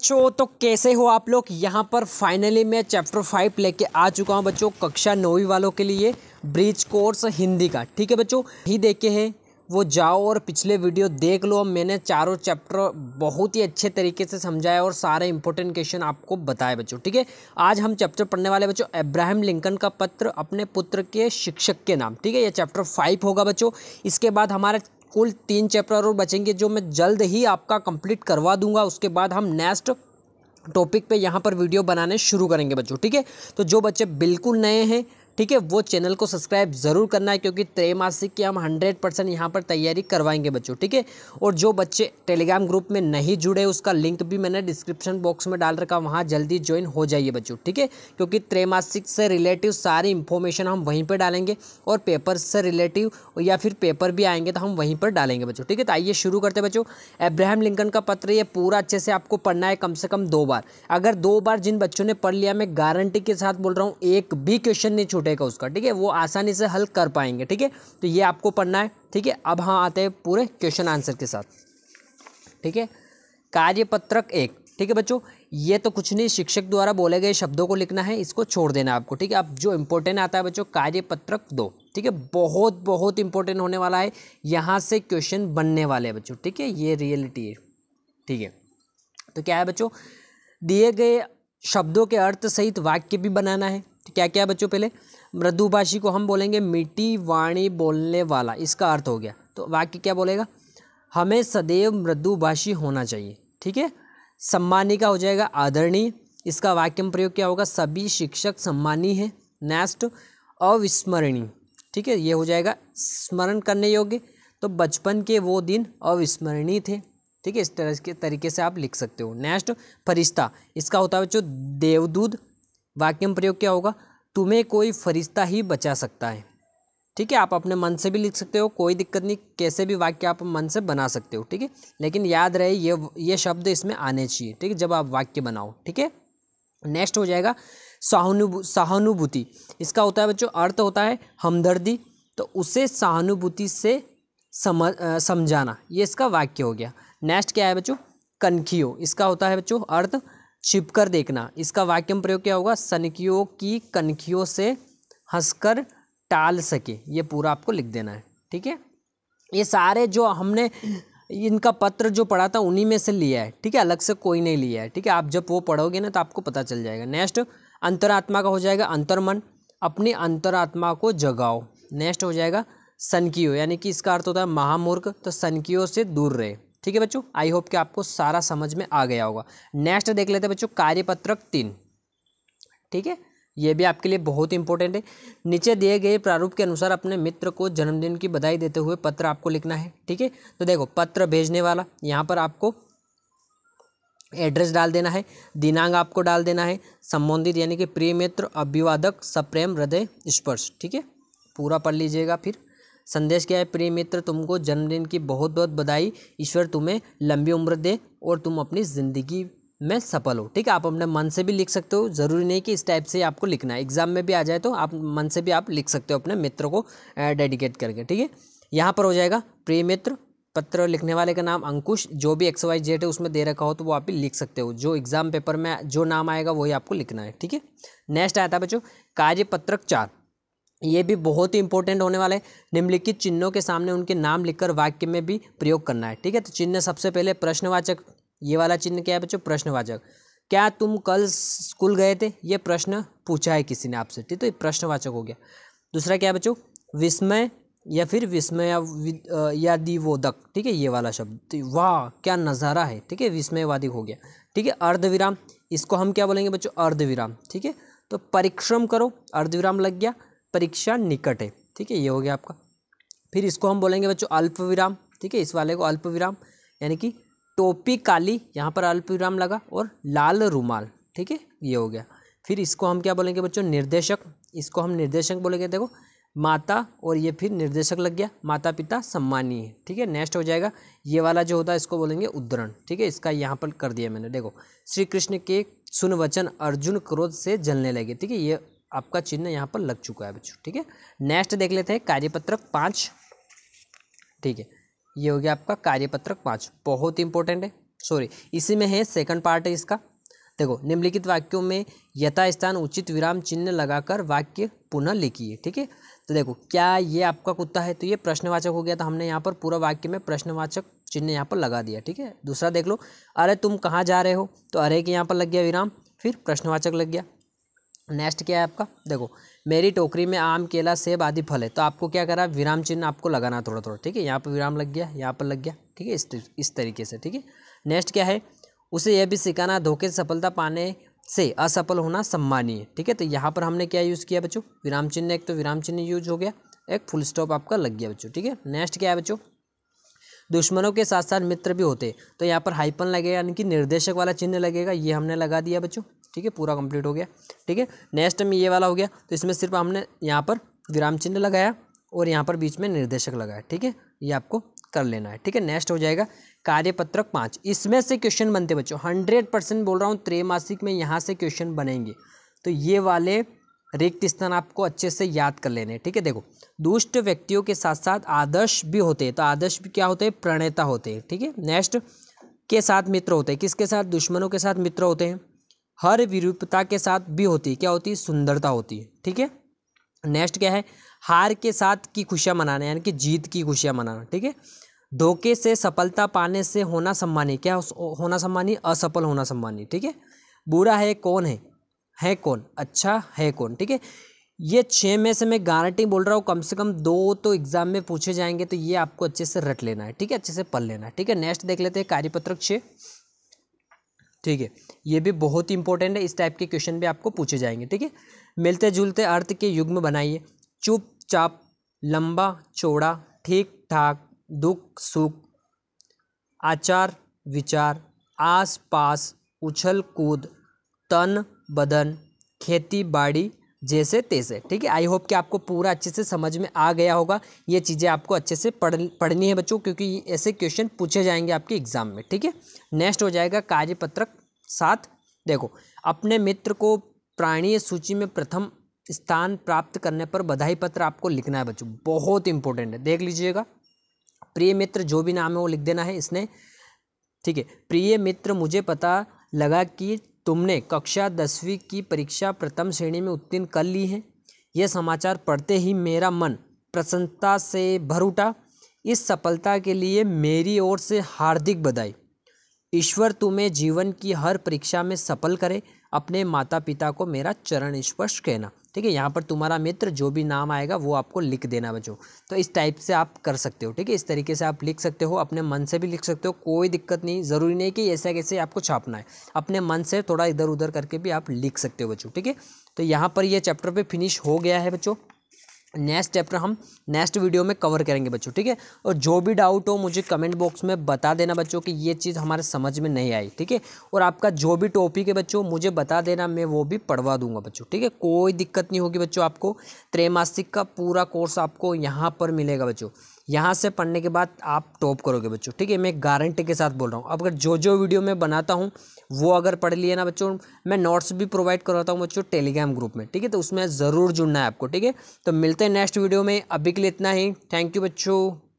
बच्चों तो कैसे हो आप लोग यहाँ पर फाइनली मैं चैप्टर फाइव लेके आ चुका हूँ बच्चों कक्षा नौवीं वालों के लिए ब्रिज कोर्स हिंदी का ठीक है बच्चों ही देखे हैं वो जाओ और पिछले वीडियो देख लो मैंने चारों चैप्टर बहुत ही अच्छे तरीके से समझाया और सारे इंपॉर्टेंट क्वेश्चन आपको बताए बच्चों ठीक है आज हम चैप्टर पढ़ने वाले बच्चों अब्राहम लिंकन का पत्र अपने पुत्र के शिक्षक के नाम ठीक है ये चैप्टर फाइव होगा बच्चों इसके बाद हमारा कुल तीन चैप्टर और बचेंगे जो मैं जल्द ही आपका कंप्लीट करवा दूंगा उसके बाद हम नेक्स्ट टॉपिक पे यहाँ पर वीडियो बनाने शुरू करेंगे बच्चों ठीक है तो जो बच्चे बिल्कुल नए हैं ठीक है वो चैनल को सब्सक्राइब ज़रूर करना है क्योंकि त्रैमासिक की हम हंड्रेड परसेंट यहाँ पर तैयारी करवाएंगे बच्चों ठीक है और जो बच्चे टेलीग्राम ग्रुप में नहीं जुड़े उसका लिंक भी मैंने डिस्क्रिप्शन बॉक्स में डाल रखा वहाँ जल्दी ज्वाइन हो जाइए बच्चों ठीक है क्योंकि त्रैमासिक से रिलेटिव सारी इंफॉर्मेशन हम वहीं पर डालेंगे और पेपर से रिलेटिव या फिर पेपर भी आएंगे तो हम वहीं पर डालेंगे बच्चों ठीक है तो आइए शुरू करते बच्चों एब्राहम लिंकन का पत्र ये पूरा अच्छे से आपको पढ़ना है कम से कम दो बार अगर दो बार जिन बच्चों ने पढ़ लिया मैं गारंटी के साथ बोल रहा हूँ एक भी क्वेश्चन नहीं छूटे टॉपिक है उसका ठीक है वो आसानी से हल कर पाएंगे ठीक है तो ये आपको पढ़ना है ठीक है अब हाँ आते हैं पूरे क्वेश्चन आंसर के साथ ठीक है कार्यपत्रक एक ठीक है बच्चों ये तो कुछ नहीं शिक्षक द्वारा बोले गए शब्दों को लिखना है इसको छोड़ देना आपको ठीक है अब जो इम्पोर्टेंट आता है बच्चों कार्यपत्रक दो ठीक है बहुत बहुत इंपॉर्टेंट होने वाला है यहाँ से क्वेश्चन बनने वाले हैं बच्चों ठीक है ये रियलिटी है ठीक है तो क्या है बच्चों दिए गए शब्दों के अर्थ सहित वाक्य भी बनाना है तो क्या क्या बच्चों पहले मृदुभाषी को हम बोलेंगे मिट्टी वाणी बोलने वाला इसका अर्थ हो गया तो वाक्य क्या बोलेगा हमें सदैव मृदुभाषी होना चाहिए ठीक है सम्मानी का हो जाएगा आदरणीय इसका वाक्य में प्रयोग क्या होगा सभी शिक्षक सम्मानी है नेक्स्ट अविस्मरणीय ठीक है ये हो जाएगा स्मरण करने योग्य तो बचपन के वो दिन अविस्मरणीय थे ठीक है इस तरह के तरीके से आप लिख सकते हो नेक्स्ट फरिश्ता इसका होता है बच्चों देवदूत वाक्य में प्रयोग क्या होगा तुम्हें कोई फरिश्ता ही बचा सकता है ठीक है आप अपने मन से भी लिख सकते हो कोई दिक्कत नहीं कैसे भी वाक्य आप मन से बना सकते हो ठीक है लेकिन याद रहे ये ये शब्द इसमें आने चाहिए ठीक है जब आप वाक्य बनाओ ठीक है नेक्स्ट हो जाएगा सहानुभू सहानुभूति इसका होता है बच्चों अर्थ होता है हमदर्दी तो उसे सहानुभूति से समझ समझाना ये इसका वाक्य हो गया नेक्स्ट क्या है बच्चों कनखियो इसका होता है बच्चों अर्थ छिपकर देखना इसका वाक्यम प्रयोग क्या होगा सनकियों की कनखियों से हंसकर टाल सके ये पूरा आपको लिख देना है ठीक है ये सारे जो हमने इनका पत्र जो पढ़ा था उन्हीं में से लिया है ठीक है अलग से कोई नहीं लिया है ठीक है आप जब वो पढ़ोगे ना तो आपको पता चल जाएगा नेक्स्ट अंतरात्मा का हो जाएगा अंतर्मन अपनी अंतरात्मा को जगाओ नेक्स्ट हो जाएगा सनकियो यानी कि इसका अर्थ होता है महामूर्ख तो सनकियों से दूर रहे ठीक है बच्चों आई होप कि आपको सारा समझ में आ गया होगा नेक्स्ट देख लेते हैं बच्चों कार्यपत्रक तीन ठीक है ये भी आपके लिए बहुत इंपॉर्टेंट है नीचे दिए गए प्रारूप के अनुसार अपने मित्र को जन्मदिन की बधाई देते हुए पत्र आपको लिखना है ठीक है तो देखो पत्र भेजने वाला यहाँ पर आपको एड्रेस डाल देना है दिनांक आपको डाल देना है संबंधित यानी कि प्रिय मित्र अभिवादक सप्रेम हृदय स्पर्श ठीक है पूरा पढ़ लीजिएगा फिर संदेश क्या है प्रिय मित्र तुमको जन्मदिन की बहुत बहुत बधाई ईश्वर तुम्हें लंबी उम्र दे और तुम अपनी ज़िंदगी में सफल हो ठीक है आप अपने मन से भी लिख सकते हो ज़रूरी नहीं कि इस टाइप से आपको लिखना है एग्ज़ाम में भी आ जाए तो आप मन से भी आप लिख सकते हो अपने मित्र को डेडिकेट करके ठीक है यहाँ पर हो जाएगा प्रिय मित्र पत्र लिखने वाले का नाम अंकुश जो भी एक्स वाई जेड है उसमें दे रखा हो तो वो आप भी लिख सकते हो जो एग्ज़ाम पेपर में जो नाम आएगा वही आपको लिखना है ठीक है नेक्स्ट आया था बच्चों कार्य पत्रक चार ये भी बहुत ही इंपॉर्टेंट होने वाला है निम्नलिखित चिन्हों के सामने उनके नाम लिखकर वाक्य में भी प्रयोग करना है ठीक है तो चिन्ह सबसे पहले प्रश्नवाचक ये वाला चिन्ह क्या है बच्चों प्रश्नवाचक क्या तुम कल स्कूल गए थे ये प्रश्न पूछा है किसी ने आपसे ठीक तो ये प्रश्नवाचक हो गया दूसरा क्या है बच्चों विस्मय या फिर विस्मय या दिवोदक ठीक है ये वाला शब्द तो वाह क्या नज़ारा है ठीक है विस्मयवादी हो गया ठीक है अर्धविराम इसको हम क्या बोलेंगे बच्चों अर्धविराम ठीक है तो परिश्रम करो अर्धविराम लग गया परीक्षा निकट है ठीक है ये हो गया आपका फिर इसको हम बोलेंगे बच्चों अल्प विराम ठीक है इस वाले को अल्प विराम यानी कि टोपी काली यहाँ पर अल्प विराम लगा और लाल रुमाल ठीक है ये हो गया फिर इसको हम क्या बोलेंगे बच्चों निर्देशक इसको हम निर्देशक बोलेंगे देखो माता और ये फिर निर्देशक लग गया माता पिता सम्मानीय ठीक है नेक्स्ट हो जाएगा ये वाला जो होता है इसको बोलेंगे उद्धरण ठीक है इसका यहाँ पर कर दिया मैंने देखो श्री कृष्ण के सुन वचन अर्जुन क्रोध से जलने लगे ठीक है ये आपका चिन्ह यहाँ पर लग चुका है बच्चों ठीक है नेक्स्ट देख लेते हैं कार्यपत्रक पाँच ठीक है ये हो गया आपका कार्यपत्रक पाँच बहुत इंपॉर्टेंट है सॉरी इसी में है सेकंड पार्ट है इसका देखो निम्नलिखित वाक्यों में यथास्थान उचित विराम चिन्ह लगाकर वाक्य पुनः लिखिए ठीक है तो देखो क्या ये आपका कुत्ता है तो ये प्रश्नवाचक हो गया तो हमने यहाँ पर पूरा वाक्य में प्रश्नवाचक चिन्ह यहाँ पर लगा दिया ठीक है दूसरा देख लो अरे तुम कहाँ जा रहे हो तो अरे के यहाँ पर लग गया विराम फिर प्रश्नवाचक लग गया नेक्स्ट क्या है आपका देखो मेरी टोकरी में आम केला सेब आदि फल है तो आपको क्या करा विराम चिन्ह आपको लगाना थोड़ा थोड़ा ठीक है यहाँ पर विराम लग गया यहाँ पर लग गया ठीक है इस इस तरीके से ठीक है नेक्स्ट क्या है उसे यह भी सिखाना धोखे से सफलता पाने से असफल होना सम्मानीय ठीक है तो यहाँ पर हमने क्या यूज़ किया बच्चों विराम चिन्ह एक तो विराम चिन्ह यूज हो गया एक फुल स्टॉप आपका लग गया बच्चों ठीक है नेक्स्ट क्या है बच्चों दुश्मनों के साथ साथ मित्र भी होते तो यहाँ पर हाइपन लगेगा यानी कि निर्देशक वाला चिन्ह लगेगा ये हमने लगा दिया बच्चों ठीक है पूरा कंप्लीट हो गया ठीक है नेक्स्ट में ये वाला हो गया तो इसमें सिर्फ हमने यहाँ पर विराम चिन्ह लगाया और यहाँ पर बीच में निर्देशक लगाया ठीक है ये आपको कर लेना है ठीक है नेक्स्ट हो जाएगा कार्यपत्रक पाँच इसमें से क्वेश्चन बनते बच्चों हंड्रेड परसेंट बोल रहा हूँ त्रैमासिक में यहाँ से क्वेश्चन बनेंगे तो ये वाले रिक्त स्थान आपको अच्छे से याद कर लेने ठीक है देखो दुष्ट व्यक्तियों के साथ साथ आदर्श भी होते हैं तो आदर्श भी क्या होते हैं प्रणेता होते हैं ठीक है नेक्स्ट के साथ मित्र होते हैं किसके साथ दुश्मनों के साथ मित्र होते हैं हर विरूपता के साथ भी होती है क्या होती है सुंदरता होती है ठीक है नेक्स्ट क्या है हार के साथ की खुशियाँ मनाना यानी कि जीत की खुशियाँ मनाना ठीक है धोखे से सफलता पाने से होना सम्मानी क्या होना सम्मानी असफल होना सम्मानी ठीक है बुरा है कौन है है कौन अच्छा है कौन ठीक है ये छः में से मैं गारंटी बोल रहा हूँ कम से कम दो तो एग्जाम में पूछे जाएंगे तो ये आपको अच्छे से रट लेना है ठीक है अच्छे से पढ़ लेना है ठीक है नेक्स्ट देख लेते हैं कार्यपत्रक छः ठीक है ये भी बहुत ही इंपॉर्टेंट है इस टाइप के क्वेश्चन भी आपको पूछे जाएंगे ठीक है मिलते जुलते अर्थ के युग्म बनाइए चुप चाप लंबा चौड़ा ठीक ठाक दुख सुख आचार विचार आस पास उछल कूद तन बदन खेती बाड़ी जैसे तैसे ठीक है आई होप कि आपको पूरा अच्छे से समझ में आ गया होगा ये चीज़ें आपको अच्छे से पढ़ पढ़नी है बच्चों क्योंकि ऐसे क्वेश्चन पूछे जाएंगे आपके एग्ज़ाम में ठीक है नेक्स्ट हो जाएगा कार्यपत्रक साथ देखो अपने मित्र को प्राणीय सूची में प्रथम स्थान प्राप्त करने पर बधाई पत्र आपको लिखना है बच्चों बहुत इंपॉर्टेंट है देख लीजिएगा प्रिय मित्र जो भी नाम है वो लिख देना है इसने ठीक है प्रिय मित्र मुझे पता लगा कि तुमने कक्षा दसवीं की परीक्षा प्रथम श्रेणी में उत्तीर्ण कर ली है यह समाचार पढ़ते ही मेरा मन प्रसन्नता से भर उठा इस सफलता के लिए मेरी ओर से हार्दिक बधाई ईश्वर तुम्हें जीवन की हर परीक्षा में सफल करे अपने माता पिता को मेरा चरण स्पर्श कहना ठीक है यहाँ पर तुम्हारा मित्र जो भी नाम आएगा वो आपको लिख देना बच्चों तो इस टाइप से आप कर सकते हो ठीक है इस तरीके से आप लिख सकते हो अपने मन से भी लिख सकते हो कोई दिक्कत नहीं ज़रूरी नहीं कि ऐसा कैसे आपको छापना है अपने मन से थोड़ा इधर उधर करके भी आप लिख सकते हो बच्चों ठीक है तो यहाँ पर यह चैप्टर पर फिनिश हो गया है बच्चों नेक्स्ट चैप्टर हम नेक्स्ट वीडियो में कवर करेंगे बच्चों ठीक है और जो भी डाउट हो मुझे कमेंट बॉक्स में बता देना बच्चों कि ये चीज़ हमारे समझ में नहीं आई ठीक है और आपका जो भी टॉपिक है बच्चों मुझे बता देना मैं वो भी पढ़वा दूंगा बच्चों ठीक है कोई दिक्कत नहीं होगी बच्चों आपको त्रैमासिक का पूरा कोर्स आपको यहाँ पर मिलेगा बच्चों यहाँ से पढ़ने के बाद आप टॉप करोगे बच्चों ठीक है मैं गारंटी के साथ बोल रहा हूँ अब अगर जो जो वीडियो मैं बनाता हूँ वो अगर पढ़ लिए ना बच्चों मैं नोट्स भी प्रोवाइड करवाता हूँ बच्चों टेलीग्राम ग्रुप में ठीक है तो उसमें ज़रूर जुड़ना है आपको ठीक है तो मिलते हैं नेक्स्ट वीडियो में अभी के लिए इतना ही थैंक यू बच्चों